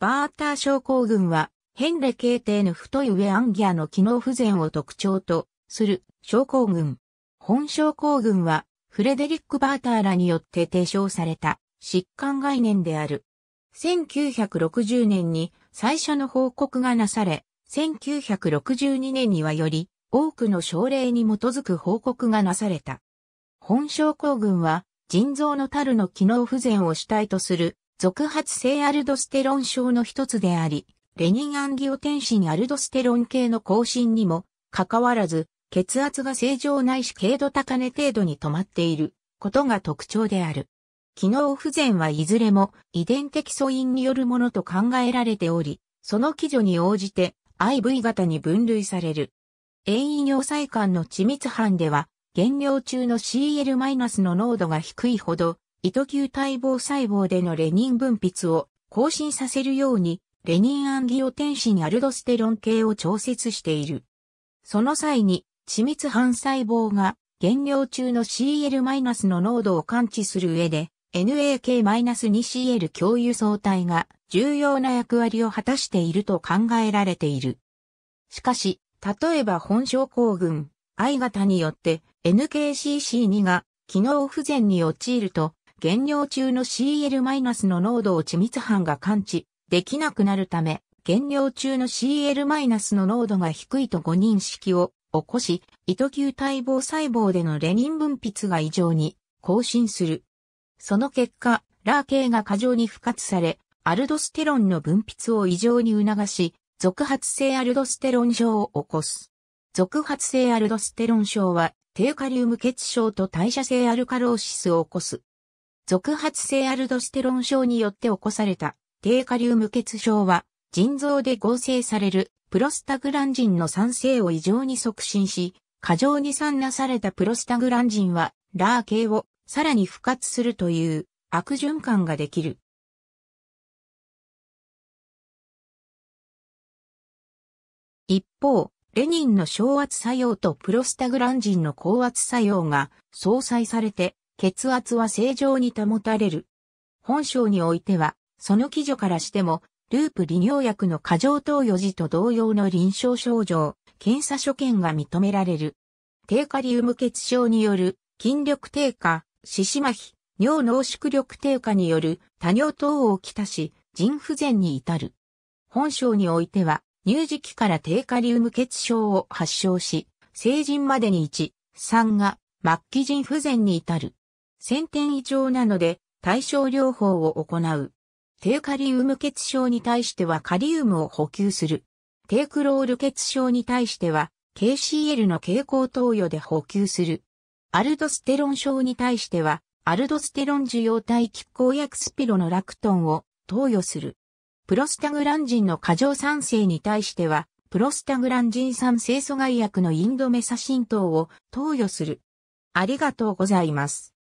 バーター症候群は、ヘンレ系底の太い上アンギアの機能不全を特徴とする症候群。本症候群は、フレデリック・バーターらによって提唱された疾患概念である。1960年に最初の報告がなされ、1962年にはより多くの症例に基づく報告がなされた。本症候群は腎臓のたるの機能不全を主体とする続発性アルドステロン症の一つであり、レニンアンギオテンシンアルドステロン系の更新にも、かかわらず、血圧が正常ないし軽度高値程度に止まっていることが特徴である。機能不全はいずれも遺伝的素因によるものと考えられており、その基準に応じて IV 型に分類される。遠因尿細管の緻密班では、減量中の CL- の濃度が低いほど糸球体胞細胞でのレニン分泌を更新させるように、レニンアンギオテンシンアルドステロン系を調節している。その際に、緻密反細胞が減量中の CL- の濃度を感知する上で、NAK-2CL 共有相対が重要な役割を果たしていると考えられている。しかし、例えば本症候群、I 型によって NKCC2 が機能不全に陥ると減量中の CL- の濃度を緻密班が感知できなくなるため、減量中の CL- の濃度が低いと誤認識を起こし、糸球体胞細胞でのレニン分泌が異常に更新する。その結果、ラー系が過剰に付活され、アルドステロンの分泌を異常に促し、続発性アルドステロン症を起こす。続発性アルドステロン症は、低カリウム血症と代謝性アルカローシスを起こす。続発性アルドステロン症によって起こされた低下流無血症は、腎臓で合成されるプロスタグランジンの酸性を異常に促進し、過剰に産なされたプロスタグランジンは、ラー系をさらに不活するという悪循環ができる。一方、レニンの昇圧作用とプロスタグランジンの高圧作用が相殺されて血圧は正常に保たれる。本章においては、その基準からしても、ループ利尿薬の過剰投与時と同様の臨床症状、検査所見が認められる。低カリウム血症による筋力低下、四肢麻痺、尿濃縮力低下による多尿等をきたし、腎不全に至る。本章においては、乳児期から低カリウム血症を発症し、成人までに1、3が末期腎不全に至る。1000点以上なので対症療法を行う。低カリウム血症に対してはカリウムを補給する。低クロール血症に対しては KCL の蛍光投与で補給する。アルドステロン症に対してはアルドステロン受容体拮抗薬スピロのラクトンを投与する。プロスタグランジンの過剰酸性に対しては、プロスタグランジン酸清阻害薬のインドメサシン糖を投与する。ありがとうございます。